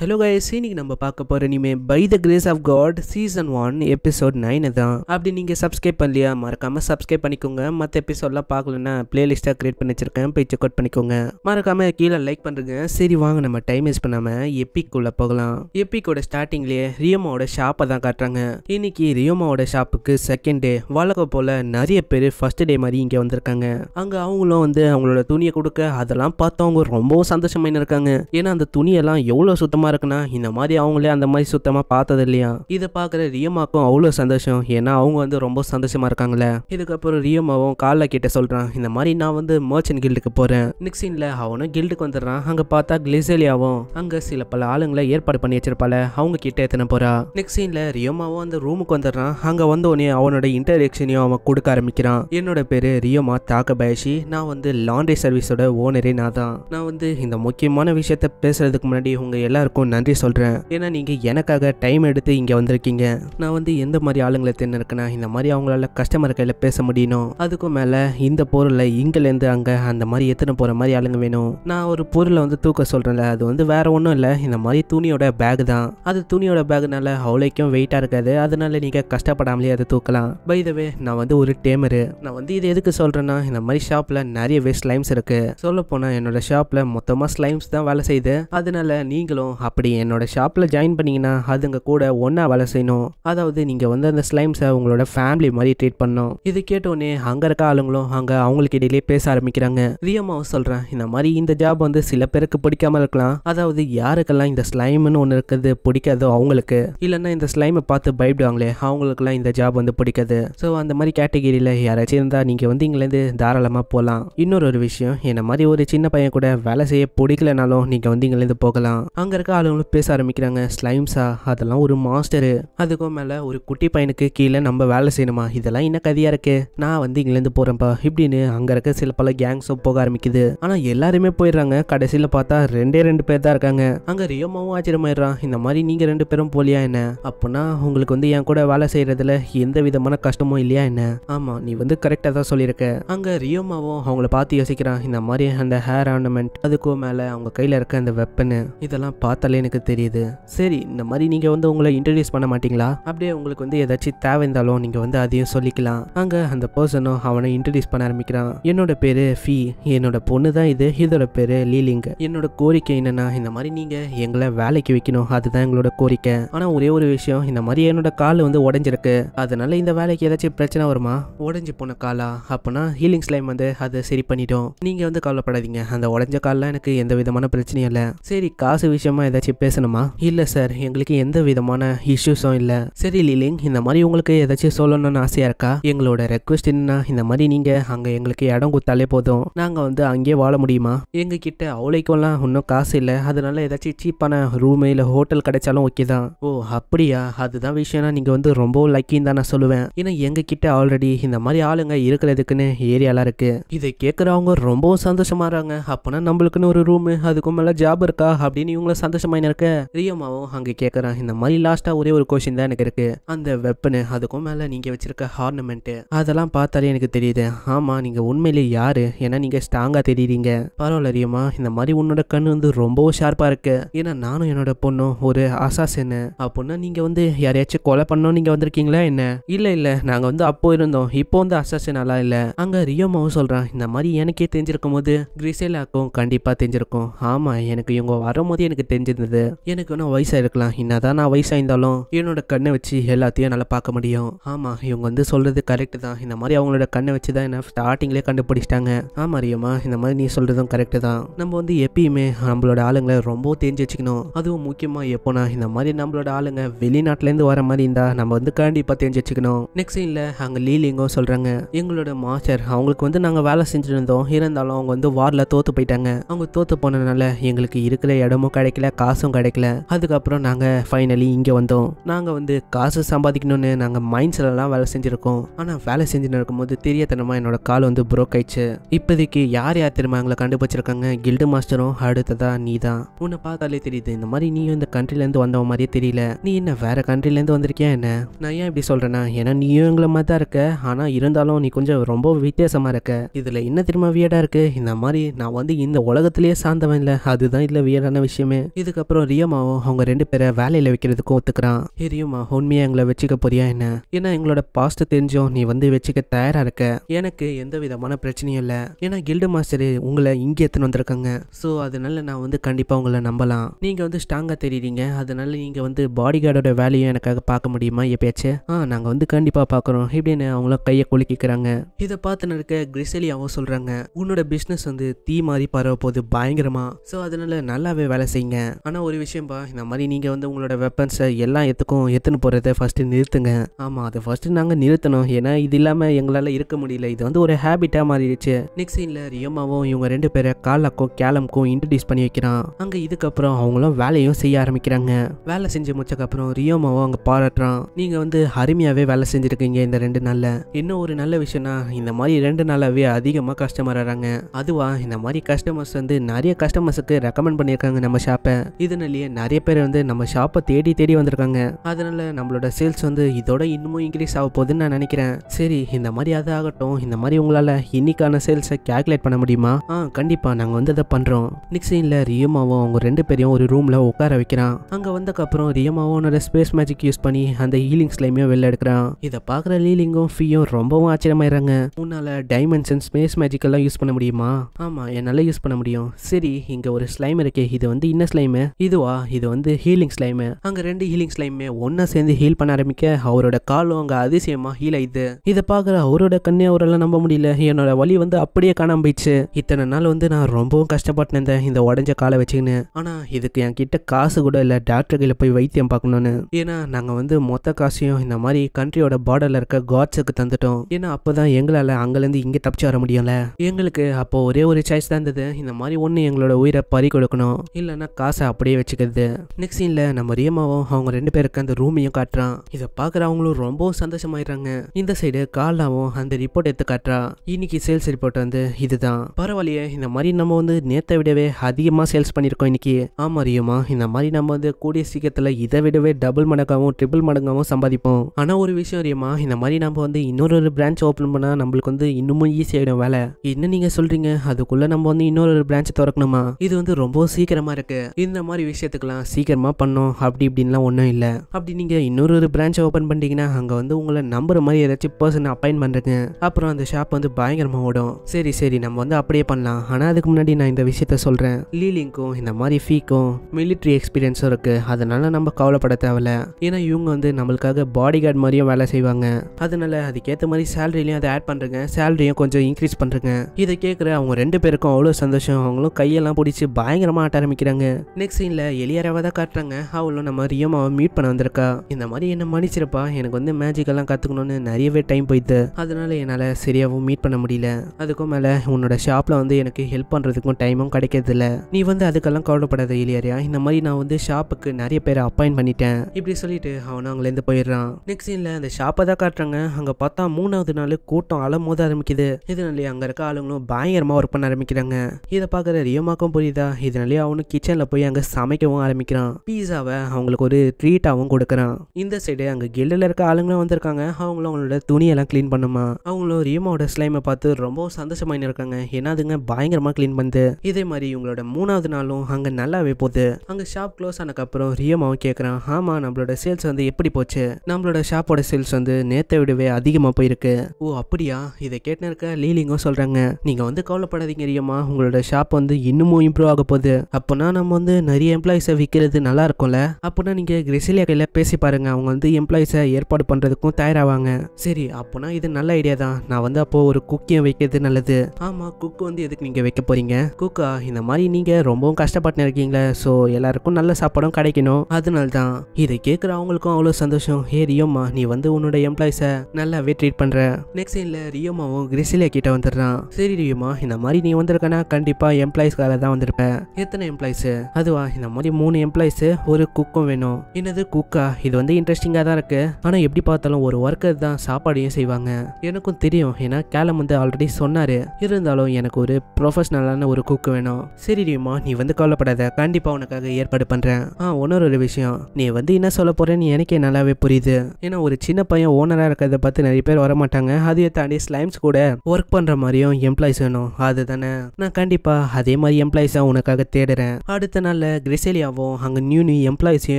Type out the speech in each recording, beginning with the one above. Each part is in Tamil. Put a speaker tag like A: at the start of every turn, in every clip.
A: ஹலோ கைஸ் இன்னைக்கு நம்ம பார்க்க போகிற இனிமே by the grace of God season one episode nine தான் அப்படி நீங்கள் சப்ஸ்கிரைப் பண்ணலையா மறக்காமல் சப்ஸ்கிரைப் பண்ணிக்கோங்க மற்ற எபிசோட்லாம் பார்க்கலன்னா பிளேலிஸ்ட்டாக கிரியேட் பண்ணி வச்சிருக்கேன் போய் செக் அவுட் பண்ணிக்கோங்க மறக்காமல் கீழே லைக் பண்ணுறங்க சரி வாங்க நம்ம டைம் வேஸ்ட் பண்ணாமல் எப்பிக்குள்ளே போகலாம் எப்பிக்கோட ஸ்டார்டிங்லேயே ரியோமாவோட ஷாப்பை தான் காட்டுறாங்க இன்னைக்கு ரியோமாவோட ஷாப்புக்கு செகண்ட் டே வழக்க போல் நிறைய பேர் ஃபர்ஸ்ட் டே மாதிரி இங்கே வந்திருக்காங்க அங்கே அவங்களும் வந்து அவங்களோட துணியை கொடுக்க அதெல்லாம் பார்த்து அவங்க ரொம்பவும் சந்தோஷமாயின்னு இருக்காங்க ஏன்னா அந்த துணியெல்லாம் எவ்வளோ சுத்தமாக சந்தோஷமா இருக்குன்னா இந்த மாதிரி அவங்களே அந்த மாதிரி சுத்தமாக பார்த்தது இல்லையா இதை பார்க்குற ரியமாக்கும் அவ்வளோ சந்தோஷம் ஏன்னா அவங்க வந்து ரொம்ப சந்தோஷமா இருக்காங்களே இதுக்கப்புறம் ரியமாவும் காலில் கிட்ட சொல்கிறான் இந்த மாதிரி நான் வந்து மர்ச்சன்ட் கில்டுக்கு போகிறேன் நெக்ஸ்ட் அவனும் கில்டுக்கு வந்துடுறான் அங்கே பார்த்தா கிளிசேலியாவும் அங்கே சில பல ஆளுங்களை ஏற்பாடு பண்ணி வச்சிருப்பால அவங்க கிட்ட எத்தனை போறா நெக்ஸ்ட் ரியோமாவும் அந்த ரூமுக்கு வந்துடுறான் அங்கே வந்த உடனே அவனோட இன்டரக்ஷனையும் அவன் கொடுக்க ஆரம்பிக்கிறான் என்னோட பேர் ரியோமா பயசி நான் வந்து லாண்ட்ரி சர்வீஸோட ஓனரே நான் தான் நான் வந்து இந்த முக்கியமான விஷயத்த பேசுறதுக்கு முன்னாடி உங்க எல்லாருக்கும் எல்லாருக்கும் நன்றி சொல்கிறேன் ஏன்னா நீங்கள் எனக்காக டைம் எடுத்து இங்கே வந்திருக்கீங்க நான் வந்து எந்த மாதிரி ஆளுங்களை தின்னு இந்த மாதிரி அவங்களால கஸ்டமர் கையில் பேச முடியணும் அதுக்கும் மேலே இந்த பொருளை இங்கேருந்து அங்கே அந்த மாதிரி எத்தனை போகிற மாதிரி ஆளுங்க வேணும் நான் ஒரு பொருளை வந்து தூக்க சொல்கிறேன்ல அது வந்து வேறு ஒன்றும் இல்லை இந்த மாதிரி துணியோட பேக் தான் அது துணியோட பேக்னால அவ்வளோக்கும் வெயிட்டாக இருக்காது அதனால நீங்கள் கஷ்டப்படாமலே அதை தூக்கலாம் பை த வே நான் வந்து ஒரு டேமரு நான் வந்து இது எதுக்கு சொல்கிறேன்னா இந்த மாதிரி ஷாப்பில் நிறையவே ஸ்லைம்ஸ் இருக்குது சொல்ல போனால் என்னோட ஷாப்பில் மொத்தமாக ஸ்லைம்ஸ் தான் வேலை செய்யுது அதனால நீங்களும் அப்படி என்னோட ஷாப்பில் ஜாயின் பண்ணீங்கன்னா அதுங்க கூட ஒன்றா வேலை செய்யணும் அதாவது நீங்கள் வந்து அந்த ஸ்லைம்ஸை உங்களோட ஃபேமிலி மாதிரி ட்ரீட் பண்ணணும் இது கேட்டோடனே அங்கே இருக்க ஆளுங்களும் அங்கே அவங்களுக்கு இடையிலே பேச ஆரம்பிக்கிறாங்க ரியமாவும் சொல்கிறேன் இந்த மாதிரி இந்த ஜாப் வந்து சில பேருக்கு பிடிக்காம இருக்கலாம் அதாவது யாருக்கெல்லாம் இந்த ஸ்லைம்னு ஒன்று இருக்குது பிடிக்காதோ அவங்களுக்கு இல்லைன்னா இந்த ஸ்லைமை பார்த்து பயப்படுவாங்களே அவங்களுக்குலாம் இந்த ஜாப் வந்து பிடிக்காது ஸோ அந்த மாதிரி கேட்டகிரியில் யாராச்சும் இருந்தால் நீங்கள் வந்து இங்கேருந்து தாராளமாக போகலாம் இன்னொரு ஒரு விஷயம் என்ன மாதிரி ஒரு சின்ன பையன் கூட வேலை செய்ய பிடிக்கலனாலும் நீங்கள் வந்து இங்கேருந்து போகலாம் அங்கே இருக்க ஆளுங்களும் பேச ஆரம்பிக்கிறாங்க ஸ்லைம்ஸா அதெல்லாம் ஒரு மாஸ்டரு அதுக்கும் மேலே ஒரு குட்டி பையனுக்கு கீழே நம்ம வேலை செய்யணுமா இதெல்லாம் என்ன கதையாக இருக்கு நான் வந்து இங்கேருந்து போகிறேன்ப்பா இப்படின்னு அங்கே இருக்க சில பல கேங்ஸும் போக ஆரம்பிக்குது ஆனால் எல்லாருமே போயிடுறாங்க கடைசியில் பார்த்தா ரெண்டே ரெண்டு பேர் தான் இருக்காங்க அங்கே ரியோமாவும் ஆச்சரியமாயிடுறான் இந்த மாதிரி நீங்கள் ரெண்டு பேரும் போலியா என்ன அப்படின்னா உங்களுக்கு வந்து என் கூட வேலை செய்கிறதுல எந்த விதமான கஷ்டமும் இல்லையா என்ன ஆமாம் நீ வந்து கரெக்டாக தான் சொல்லியிருக்க அங்கே ரியோமாவும் அவங்கள பார்த்து யோசிக்கிறான் இந்த மாதிரி அந்த ஹேர் ஆர்னமெண்ட் அதுக்கும் மேலே அவங்க கையில் இருக்க அந்த வெப்பனு இதெல்லாம் பார்த்தா பார்த்தாலே எனக்கு தெரியுது சரி இந்த மாதிரி நீங்க வந்து உங்களை இன்ட்ரடியூஸ் பண்ண மாட்டீங்களா அப்படியே உங்களுக்கு வந்து ஏதாச்சும் தேவை இருந்தாலும் நீங்க வந்து அதையும் சொல்லிக்கலாம் அங்க அந்த பர்சனும் அவனை இன்ட்ரடியூஸ் பண்ண ஆரம்பிக்கிறான் என்னோட பேரு ஃபீ என்னோட பொண்ணு தான் இது இதோட பேரு லீலிங் என்னோட கோரிக்கை என்னன்னா இந்த மாதிரி நீங்க எங்களை வேலைக்கு வைக்கணும் அதுதான் எங்களோட கோரிக்கை ஆனால் ஒரே ஒரு விஷயம் இந்த மாதிரி என்னோட கால் வந்து உடஞ்சிருக்கு அதனால இந்த வேலைக்கு ஏதாச்சும் பிரச்சனை வருமா உடஞ்சி போன காலா அப்படின்னா ஹீலிங் ஸ்லைம் வந்து அதை சரி பண்ணிட்டோம் நீங்கள் வந்து கவலைப்படாதீங்க அந்த உடஞ்ச கால்லாம் எனக்கு எந்த விதமான பிரச்சனையும் இல்லை சரி காசு விஷயமா ஏதாச்சும் பேசணுமா இல்லை சார் எங்களுக்கு எந்த விதமான இஷ்யூஸும் இல்லை சரி லீலிங் இந்த மாதிரி உங்களுக்கு ஏதாச்சும் சொல்லணும்னு ஆசையாக இருக்கா எங்களோட ரெக்வஸ்ட் என்னன்னா இந்த மாதிரி நீங்கள் அங்கே எங்களுக்கு இடம் கொடுத்தாலே போதும் நாங்கள் வந்து அங்கேயே வாழ முடியுமா எங்ககிட்ட அவ்வளோக்கெல்லாம் ஒன்றும் காசு இல்லை அதனால ஏதாச்சும் சீப்பான ரூமு இல்லை ஹோட்டல் கிடைச்சாலும் ஓகே தான் ஓ அப்படியா அதுதான் விஷயம்னா நீங்கள் வந்து ரொம்ப லக்கின்னு தான் நான் சொல்லுவேன் ஏன்னா எங்ககிட்ட ஆல்ரெடி இந்த மாதிரி ஆளுங்க இருக்கிறதுக்குன்னு ஏரியாலாம் இருக்கு இதை கேட்குறவங்க ரொம்பவும் சந்தோஷமா இருக்காங்க அப்பனா நம்மளுக்குன்னு ஒரு ரூமு அதுக்கும் மேலே ஜாப் இருக்கா அப்படின்னு இவங்கள சந்தோஷம் சந்தோஷமாக இருக்க ரியோமாவும் அங்கே கேட்குறான் இந்த மாதிரி லாஸ்ட்டாக ஒரே ஒரு கொஷின் தான் எனக்கு இருக்குது அந்த வெப்பனு அதுக்கும் மேலே நீங்கள் வச்சுருக்க ஹார்னமெண்ட்டு அதெல்லாம் பார்த்தாலே எனக்கு தெரியுது ஆமாம் நீங்கள் உண்மையிலே யார் ஏன்னா நீங்கள் ஸ்ட்ராங்காக தெரியுறீங்க பரவாயில்ல ரியோமா இந்த மாதிரி உன்னோட கண் வந்து ரொம்பவும் ஷார்ப்பாக இருக்கு ஏன்னா நானும் என்னோட பொண்ணும் ஒரு அசாசின்னு அப்படின்னா நீங்கள் வந்து யாரையாச்சும் கொலை பண்ணோம் நீங்கள் வந்திருக்கீங்களா என்ன இல்லை இல்லை நாங்கள் வந்து அப்போ இருந்தோம் இப்போ வந்து அசாசின் நல்லா இல்லை அங்கே ரியோமாவும் சொல்கிறான் இந்த மாதிரி எனக்கே தெரிஞ்சிருக்கும் போது கிரிசேலாக்கும் கண்டிப்பாக தெரிஞ்சிருக்கும் ஆமாம் எனக்கு இவங்க வரும்போது எனக்கு தெரிஞ்சு தெரிஞ்சிருந்தது எனக்கு வேணா வயசாக இருக்கலாம் என்னதான் நான் வயசாயிருந்தாலும் என்னோட கண்ணை வச்சு எல்லாத்தையும் நல்லா பார்க்க முடியும் ஆமாம் இவங்க வந்து சொல்கிறது கரெக்டு தான் இந்த மாதிரி அவங்களோட கண்ணை வச்சு தான் என்ன ஸ்டார்டிங்லேயே கண்டுபிடிச்சிட்டாங்க ஆமா ரியம்மா இந்த மாதிரி நீ சொல்கிறதும் கரெக்டு தான் நம்ம வந்து எப்பயுமே நம்மளோட ஆளுங்களை ரொம்ப தெரிஞ்சு வச்சுக்கணும் அதுவும் முக்கியமாக எப்போனா இந்த மாதிரி நம்மளோட ஆளுங்க வெளிநாட்டிலேருந்து வர மாதிரி இருந்தால் நம்ம வந்து கண்டிப்பாக தெரிஞ்சு வச்சுக்கணும் நெக்ஸ்ட் இல்லை அங்கே லீலிங்கும் சொல்கிறாங்க எங்களோட மாஸ்டர் அவங்களுக்கு வந்து நாங்கள் வேலை செஞ்சுருந்தோம் இருந்தாலும் அவங்க வந்து வார்ல தோற்று போயிட்டாங்க அவங்க தோற்று போனதுனால எங்களுக்கு இருக்கிற இடமும் கிடைக்கல காசும் கிடைக்கல அதுக்கப்புறம் நாங்கள் ஃபைனலி இங்கே வந்தோம் நாங்கள் வந்து காசு சம்பாதிக்கணும்னு நாங்கள் மைண்ட்ஸ்லலாம் வேலை செஞ்சுருக்கோம் ஆனால் வேலை செஞ்சுன்னு இருக்கும்போது தனமா என்னோட கால் வந்து புரோக் ஆயிடுச்சு இப்போதைக்கு யார் யார் திரும்ப எங்களை கண்டுபிடிச்சிருக்காங்க கில்டு மாஸ்டரும் அடுத்ததா நீ தான் உன்னை பார்த்தாலே தெரியுது இந்த மாதிரி நீயும் இந்த கண்ட்ரிலேருந்து வந்தவ மாதிரியே தெரியல நீ என்ன வேற கண்ட்ரிலேருந்து வந்திருக்கியா என்ன நான் ஏன் இப்படி சொல்கிறேன்னா ஏன்னா நீயும் எங்களை மாதிரி தான் இருக்க ஆனால் இருந்தாலும் நீ கொஞ்சம் ரொம்ப வித்தியாசமாக இருக்க இதில் என்ன திரும்ப வியடாக இருக்குது இந்த மாதிரி நான் வந்து இந்த உலகத்திலேயே சார்ந்தவன் இல்லை அதுதான் இதில் வியடான விஷயமே இது இதுக்கப்புறம் ரியமாவும் அவங்க ரெண்டு பேரை வேலையில் வைக்கிறதுக்கும் ஒத்துக்கிறான் ஏ ரியமா உண்மையாக எங்களை வச்சுக்க போறியா என்ன ஏன்னா எங்களோட பாஸ்ட் தெரிஞ்சும் நீ வந்து வச்சுக்க தயாராக இருக்க எனக்கு எந்த விதமான பிரச்சனையும் இல்லை ஏன்னா கில்டு மாஸ்டர் உங்களை இங்கே எத்தனை வந்திருக்காங்க ஸோ அதனால நான் வந்து கண்டிப்பாக உங்களை நம்பலாம் நீங்கள் வந்து ஸ்ட்ராங்கா தெரியுறீங்க அதனால நீங்கள் வந்து பாடி கார்டோட வேலையும் எனக்காக பார்க்க முடியுமா எப்பயாச்சு ஆ நாங்கள் வந்து கண்டிப்பாக பார்க்குறோம் இப்படின்னு அவங்களும் கையை குலுக்கிக்கிறாங்க இதை பார்த்து இருக்க கிரிசலியாவும் சொல்கிறாங்க உன்னோட பிஸ்னஸ் வந்து தீ மாதிரி பரவ போகுது பயங்கரமாக ஸோ அதனால நல்லாவே வேலை செய்யுங்க சொல்கிறேன் ஆனால் ஒரு விஷயம்ப்பா இந்த மாதிரி நீங்கள் வந்து உங்களோட வெப்பன்ஸை எல்லா எத்துக்கும் எத்துன்னு போகிறத ஃபஸ்ட்டு நிறுத்துங்க ஆமாம் அதை ஃபஸ்ட்டு நாங்கள் நிறுத்தணும் ஏன்னா இது இல்லாமல் எங்களால் இருக்க முடியல இது வந்து ஒரு ஹேபிட்டாக மாறிடுச்சு நெக்ஸ்ட் சீனில் ரியமாவும் இவங்க ரெண்டு பேரை காலக்கும் கேலம்க்கும் இன்ட்ரடியூஸ் பண்ணி வைக்கிறான் அங்கே இதுக்கப்புறம் அவங்களும் வேலையும் செய்ய ஆரம்பிக்கிறாங்க வேலை செஞ்சு முடிச்சக்கப்புறம் ரியோமாவும் அங்கே பாராட்டுறான் நீங்கள் வந்து அருமையாகவே வேலை செஞ்சுருக்கீங்க இந்த ரெண்டு நாளில் இன்னும் ஒரு நல்ல விஷயம்னா இந்த மாதிரி ரெண்டு நாளாகவே அதிகமாக கஸ்டமர் ஆகிறாங்க அதுவா இந்த மாதிரி கஸ்டமர்ஸ் வந்து நிறைய கஸ்டமர்ஸுக்கு ரெக்கமெண்ட் பண்ணியிருக்காங்க நம்ம ஷாப்பை இதனாலேயே நிறைய பேர் வந்து நம்ம ஷாப்பை தேடி தேடி வந்திருக்காங்க அதனால நம்மளோட சேல்ஸ் வந்து இதோட இன்னமும் இன்க்ரீஸ் ஆக போகுதுன்னு நான் நினைக்கிறேன் சரி இந்த மாதிரி அது ஆகட்டும் இந்த மாதிரி உங்களால் இன்னைக்கான சேல்ஸை கேல்குலேட் பண்ண முடியுமா ஆ கண்டிப்பாக நாங்கள் வந்து அதை பண்ணுறோம் நெக்ஸ்ட் சீனில் ரியமாவும் அவங்க ரெண்டு பேரையும் ஒரு ரூமில் உட்கார வைக்கிறான் அங்கே வந்தக்கப்புறம் ரியமாவும் ஸ்பேஸ் மேஜிக் யூஸ் பண்ணி அந்த ஹீலிங் ஸ்லைமையும் வெளில எடுக்கிறான் இதை பார்க்குற லீலிங்கும் ஃபீயும் ரொம்பவும் ஆச்சரியமாயிடுறாங்க உன்னால் டைமென்ஷன் ஸ்பேஸ் மேஜிக்கெல்லாம் யூஸ் பண்ண முடியுமா ஆமாம் என்னால் யூஸ் பண்ண முடியும் சரி இங்கே ஒரு ஸ்லைம் இருக்கே இது வந்து இன்ன ஸ்லைம் ஸ்லைமு இதுவா இது வந்து ஹீலிங் ஸ்லைமு அங்கே ரெண்டு ஹீலிங் ஸ்லைமே ஒன்றா சேர்ந்து ஹீல் பண்ண ஆரம்பிக்க அவரோட காலும் அங்கே அதிசயமா ஹீல் ஆயிடுது இதை பார்க்குற அவரோட கண்ணே அவரெல்லாம் நம்ப முடியல என்னோட வழி வந்து அப்படியே காணாம போயிடுச்சு இத்தனை நாள் வந்து நான் ரொம்பவும் கஷ்டப்பட்டு இந்த உடஞ்ச காலை வச்சுக்கின்னு ஆனால் இதுக்கு என் கிட்ட காசு கூட இல்லை டாக்டர் கையில் போய் வைத்தியம் பார்க்கணும்னு ஏன்னா நாங்கள் வந்து மொத்த காசையும் இந்த மாதிரி கண்ட்ரியோட பார்டரில் இருக்க காட்ஸுக்கு தந்துட்டோம் ஏன்னா அப்போ தான் எங்களால் அங்கேருந்து இங்கே தப்பிச்சு வர முடியும்ல எங்களுக்கு அப்போ ஒரே ஒரு சாய்ஸ் தான் இருந்தது இந்த மாதிரி ஒன்று எங்களோட உயிரை பறி கொடுக்கணும் இல்லைன்னா காசை அப்படியே வச்சுக்கிறது நெக்ஸ்ட் சீனில் நம்ம ரியமாவும் அவங்க ரெண்டு பேருக்கு அந்த ரூமையும் காட்டுறான் இதை அவங்களும் ரொம்பவும் சந்தோஷமாயிடுறாங்க இந்த சைடு கால்லாவும் அந்த ரிப்போர்ட் எடுத்து காட்டுறா இன்னைக்கு சேல்ஸ் ரிப்போர்ட் வந்து இதுதான் பரவாயில்லையே இந்த மாதிரி நம்ம வந்து நேற்றை விடவே அதிகமாக சேல்ஸ் பண்ணியிருக்கோம் இன்னைக்கு ஆமாம் ரியமா இந்த மாதிரி நம்ம வந்து கூடிய சீக்கிரத்தில் இதை விடவே டபுள் மடங்காகவும் ட்ரிபிள் மடங்காகவும் சம்பாதிப்போம் ஆனால் ஒரு விஷயம் ரியுமா இந்த மாதிரி நம்ம வந்து இன்னொரு பிரான்ச் ஓப்பன் பண்ணால் நம்மளுக்கு வந்து இன்னமும் ஈஸியாகிடும் வேலை என்ன நீங்கள் சொல்கிறீங்க அதுக்குள்ளே நம்ம வந்து இன்னொரு பிரான்ச் திறக்கணுமா இது வந்து ரொம்ப சீக்கிரமாக இருக்குது இந்த இந்த மாதிரி விஷயத்துக்கெல்லாம் சீக்கிரமாக பண்ணோம் அப்படி இப்படின்லாம் ஒன்றும் இல்லை அப்படி நீங்கள் இன்னொரு ஒரு பிரான்ச்சை ஓப்பன் பண்ணிட்டீங்கன்னா அங்கே வந்து உங்களை நம்புற மாதிரி ஏதாச்சும் பர்சன் அப்பாயின் பண்ணுறேங்க அப்புறம் அந்த ஷாப் வந்து பயங்கரமாக ஓடும் சரி சரி நம்ம வந்து அப்படியே பண்ணலாம் ஆனால் அதுக்கு முன்னாடி நான் இந்த விஷயத்த சொல்கிறேன் லீலிங்க்கும் இந்த மாதிரி ஃபீக்கும் மிலிட்ரி எக்ஸ்பீரியன்ஸும் இருக்குது அதனால நம்ம கவலைப்பட தேவையில்ல ஏன்னா இவங்க வந்து நம்மளுக்காக பாடி கார்டு மாதிரியும் வேலை செய்வாங்க அதனால அதுக்கேற்ற மாதிரி சேலரிலையும் அதை ஆட் பண்ணுறேங்க சேலரியும் கொஞ்சம் இன்க்ரீஸ் பண்ணுறேங்க இதை கேட்குற அவங்க ரெண்டு பேருக்கும் அவ்வளோ சந்தோஷம் அவங்களும் கையெல்லாம் பிடிச்சி பயங்கரமாக ஆட்ட ஆரம்பிக்கிறாங்க நெக்ஸ்ட் சீனில் எளியாராவாக தான் காட்டுறாங்க அவளும் நம்ம ரியோமாவை மீட் பண்ண வந்திருக்கா இந்த மாதிரி என்ன மன்னிச்சிருப்பா எனக்கு வந்து மேஜிக்கெல்லாம் கற்றுக்கணும்னு நிறையவே டைம் போயிட்டு அதனால என்னால் சரியாகவும் மீட் பண்ண முடியல அதுக்கும் மேலே உன்னோட ஷாப்பில் வந்து எனக்கு ஹெல்ப் பண்ணுறதுக்கும் டைமும் கிடைக்கிறதில்ல நீ வந்து அதுக்கெல்லாம் கவலைப்படாத எளியாரியா இந்த மாதிரி நான் வந்து ஷாப்புக்கு நிறைய பேரை அப்பாயின் பண்ணிட்டேன் இப்படி சொல்லிட்டு அவனும் அங்கேருந்து போயிடுறான் நெக்ஸ்ட் சீனில் அந்த ஷாப்பை தான் காட்டுறாங்க அங்கே பார்த்தா மூணாவது நாள் கூட்டம் மோத ஆரம்பிக்குது இதனால அங்கே இருக்க ஆளுங்களும் பயங்கரமாக ஒர்க் பண்ண ஆரம்பிக்கிறாங்க இதை பார்க்குற ரியோமாக்கும் புரியுதா இதனாலேயே அவனும் கிச்சனில் போய் அங்கே சமைக்கவும் ஆரம்பிக்கிறான் பீஸாவை அவங்களுக்கு ஒரு ட்ரீட்டாகவும் கொடுக்குறான் இந்த சைடு அங்கே கில்டில் இருக்க ஆளுங்களும் வந்திருக்காங்க அவங்களும் அவங்களோட துணியெல்லாம் க்ளீன் பண்ணுமா அவங்களும் ரீமாவோட ஸ்லைமை பார்த்து ரொம்ப சந்தோஷமாயின்னு இருக்காங்க ஏன்னா அதுங்க பயங்கரமாக க்ளீன் பண்ணுது இதே மாதிரி இவங்களோட மூணாவது நாளும் அங்கே நல்லாவே போகுது அங்கே ஷாப் க்ளோஸ் அப்புறம் ரியமாவும் கேட்குறான் ஆமாம் நம்மளோட சேல்ஸ் வந்து எப்படி போச்சு நம்மளோட ஷாப்போட சேல்ஸ் வந்து நேற்றை விடவே அதிகமாக போயிருக்கு ஓ அப்படியா இதை கேட்டு இருக்க லீலிங்கும் சொல்கிறாங்க நீங்கள் வந்து கவலைப்படாதீங்க ரியமா உங்களோட ஷாப் வந்து இன்னமும் இம்ப்ரூவ் ஆக போகுது அப்போனா நம்ம வந்து நிறைய எம்ப்ளாயிஸை விற்கிறது நல்லா இருக்கும்ல அப்படின்னா நீங்கள் கிரெசிலியா கையில் பேசி பாருங்க அவங்க வந்து எம்ப்ளாயிஸை ஏற்பாடு பண்ணுறதுக்கும் தயாராவாங்க சரி அப்போனா இது நல்ல ஐடியா தான் நான் வந்து அப்போது ஒரு குக்கியம் வைக்கிறது நல்லது ஆமா குக் வந்து எதுக்கு நீங்கள் வைக்க போறீங்க குக்கா இந்த மாதிரி நீங்கள் ரொம்பவும் கஷ்டப்பட்டு இருக்கீங்களே ஸோ எல்லாருக்கும் நல்ல சாப்பாடும் கிடைக்கணும் அதனால தான் இதை கேட்குற அவங்களுக்கும் அவ்வளோ சந்தோஷம் ஹே ரியோமா நீ வந்து உன்னோட எம்ப்ளாயிஸை நல்லாவே ட்ரீட் பண்ணுற நெக்ஸ்ட் சைடில் ரியோமாவும் கிரெசிலியா கிட்ட வந்துடுறான் சரி ரியோமா இந்த மாதிரி நீ வந்திருக்கனா கண்டிப்பாக எம்ப்ளாயிஸ்க்காக தான் வந்திருப்பேன் எத்தனை எம்ப்ளாயிஸ் அது அதுவா இந்த மாதிரி மூணு எம்ப்ளாயிஸு ஒரு குக்கும் வேணும் என்னது குக்கா இது வந்து இன்ட்ரெஸ்டிங்காக தான் இருக்குது ஆனால் எப்படி பார்த்தாலும் ஒரு ஒர்க்கர் தான் சாப்பாடையும் செய்வாங்க எனக்கும் தெரியும் ஏன்னா கேலம் வந்து ஆல்ரெடி சொன்னார் இருந்தாலும் எனக்கு ஒரு ப்ரொஃபஷ்னலான ஒரு குக் வேணும் சரி ரீமா நீ வந்து கவலைப்படாத கண்டிப்பாக உனக்காக ஏற்பாடு பண்ணுறேன் ஆ ஒரு விஷயம் நீ வந்து என்ன சொல்ல போகிறேன்னு எனக்கே நல்லாவே புரியுது ஏன்னா ஒரு சின்ன பையன் ஓனராக இருக்கிறத பார்த்து நிறைய பேர் வரமாட்டாங்க அதையே தாண்டி ஸ்லைம்ஸ் கூட ஒர்க் பண்ணுற மாதிரியும் எம்ப்ளாயிஸ் வேணும் அதுதானே நான் கண்டிப்பாக அதே மாதிரி எம்ப்ளாயிஸாக உனக்காக தேடுறேன் அடுத்த நாள் நாளில் கிரிசேலியாவும் அங்கே நியூ நியூ எம்ப்ளாயிஸையும்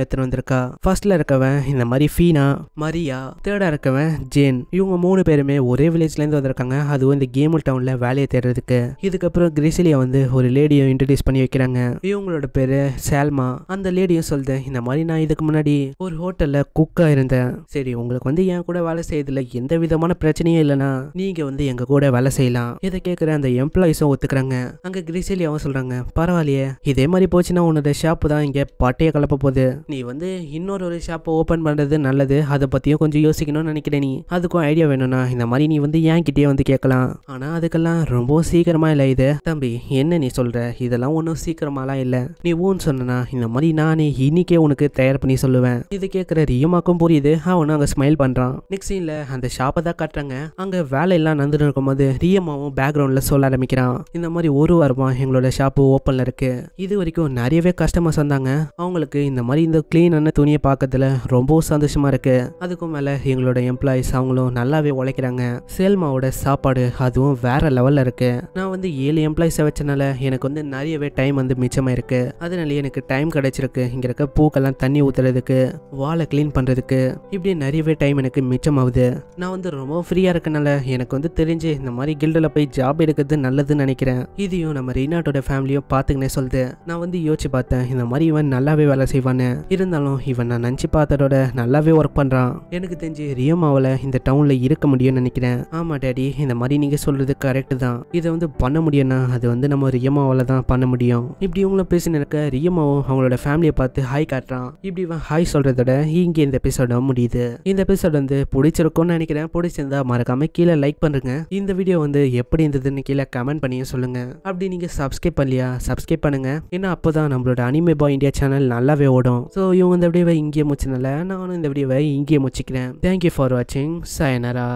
A: எடுத்துகிட்டு வந்திருக்கா ஃபர்ஸ்ட்ல இருக்கவன் இந்த மாதிரி ஃபீனா மரியா தேர்டாக இருக்கவன் ஜேன் இவங்க மூணு பேருமே ஒரே வில்லேஜ்லேருந்து வந்திருக்காங்க அதுவும் இந்த கேமுல் டவுனில் வேலையை தேடுறதுக்கு இதுக்கப்புறம் கிரிசேலியா வந்து ஒரு லேடியை இன்ட்ரடியூஸ் பண்ணி வைக்கிறாங்க இவங்களோட பேர் சேல்மா அந்த லேடியும் சொல்லுது இந்த மாதிரி நான் இதுக்கு முன்னாடி ஒரு ஹோட்டலில் குக்காக இருந்தேன் சரி உங்களுக்கு வந்து என் கூட வேலை செய்யறதுல எந்த விதமான பிரச்சனையும் இல்லைனா நீங்கள் வந்து எங்கள் கூட வேலை செய்யலாம் இதை கேட்குற அந்த எம்ப்ளாயிஸும் ஒத்துக்கிறாங்க அங்கே கிரிசேலியாவும் சொல்கிறாங்க பரவாயில்லையே இதே மாதிரி போச்சுன்னா உன்னோட ஷாப்பு தான் இங்கே பட்டையை கலப்ப போகுது நீ வந்து இன்னொரு ஒரு ஷாப்பை ஓப்பன் பண்ணுறது நல்லது அதை பற்றியும் கொஞ்சம் யோசிக்கணும்னு நினைக்கிறேன் நீ அதுக்கும் ஐடியா வேணும்னா இந்த மாதிரி நீ வந்து என் கிட்டேயே வந்து கேட்கலாம் ஆனால் அதுக்கெல்லாம் ரொம்ப சீக்கிரமாக இல்லை இது தம்பி என்ன நீ சொல்கிற இதெல்லாம் ஒன்றும் சீக்கிரமாலாம் இல்லை நீ ஊன்னு சொன்னா இந்த மாதிரி நான் இன்னைக்கே உனக்கு தயார் பண்ணி சொல்லுவேன் இது கேட்குற ரியமாக்கும் புரியுது அவனும் அங்கே ஸ்மைல் பண்ணுறான் நெக்ஸ்ட் சீனில் அந்த ஷாப்பை தான் காட்டுறாங்க அங்கே வேலையெல்லாம் நடந்துட்டு இருக்கும்போது ரியமாவும் பேக்ரவுண்டில் சொல்ல ஆரம்பிக்கிறான் இந்த மாதிரி ஒரு வாரமாக எங்களோட ஷாப்பு ஓப்பனில் இருக்குது இது வரைக்கும் நிறைய நிறையவே கஸ்டமர்ஸ் வந்தாங்க அவங்களுக்கு இந்த மாதிரி இந்த க்ளீனான துணியை பார்க்கறதுல ரொம்பவும் சந்தோஷமாக இருக்குது அதுக்கும் மேலே எங்களோட எம்ப்ளாயிஸ் அவங்களும் நல்லாவே உழைக்கிறாங்க சேல்மாவோட சாப்பாடு அதுவும் வேற லெவலில் இருக்குது நான் வந்து ஏழு எம்ப்ளாயிஸை வச்சனால எனக்கு வந்து நிறையவே டைம் வந்து மிச்சமாக இருக்குது அதனால எனக்கு டைம் கிடைச்சிருக்கு இங்கே இருக்க பூக்கெல்லாம் தண்ணி ஊற்றுறதுக்கு வாழை க்ளீன் பண்ணுறதுக்கு இப்படி நிறையவே டைம் எனக்கு மிச்சமாகுது நான் வந்து ரொம்ப ஃப்ரீயாக இருக்கனால எனக்கு வந்து தெரிஞ்சு இந்த மாதிரி கில்டில் போய் ஜாப் எடுக்கிறது நல்லதுன்னு நினைக்கிறேன் இதையும் நம்ம ரீனாட்டோட ஃபேமிலியும் பார்த்துக்கினே சொல்லுது நான் வந்து யோசிச்சு பார்த்தேன் இந்த மாதிரி இவன் நல்லாவே வேலை செய்வான்னு இருந்தாலும் இவன் நான் நினச்சி பார்த்ததோட நல்லாவே ஒர்க் பண்ணுறான் எனக்கு தெரிஞ்சு ரியோமாவில் இந்த டவுனில் இருக்க முடியும்னு நினைக்கிறேன் ஆமாம் டேடி இந்த மாதிரி நீங்கள் சொல்கிறது கரெக்டு தான் இதை வந்து பண்ண முடியும்னா அது வந்து நம்ம ரியமாவால் தான் பண்ண முடியும் இப்படி இவங்கள பேசி நினைக்க ரியமாவும் அவங்களோட ஃபேமிலியை பார்த்து ஹாய் காட்டுறான் இப்படி இவன் ஹாய் சொல்கிறதோட இங்கே இந்த எபிசோட முடியுது இந்த எபிசோட் வந்து பிடிச்சிருக்கும்னு நினைக்கிறேன் பிடிச்சிருந்தா மறக்காம கீழே லைக் பண்ணுறேங்க இந்த வீடியோ வந்து எப்படி இருந்ததுன்னு கீழே கமெண்ட் பண்ணி சொல்லுங்கள் அப்படி நீங்கள் சப்ஸ்கிரைப் பண்ணலையா சப்ஸ்கிரைப் பண்ணுங்க ஏன்னா அப்போ தான் நம்மளோட அனிமே பாய் இந்தியா சேனல் நல்லாவே ஓடும் ஸோ இவங்க இந்த வீடியோவை இங்கேயே முடிச்சனால நானும் இந்த வீடியோவை இங்கேயே முடிச்சிக்கிறேன் தேங்க்யூ ஃபார் வாட்சிங் சாயனரா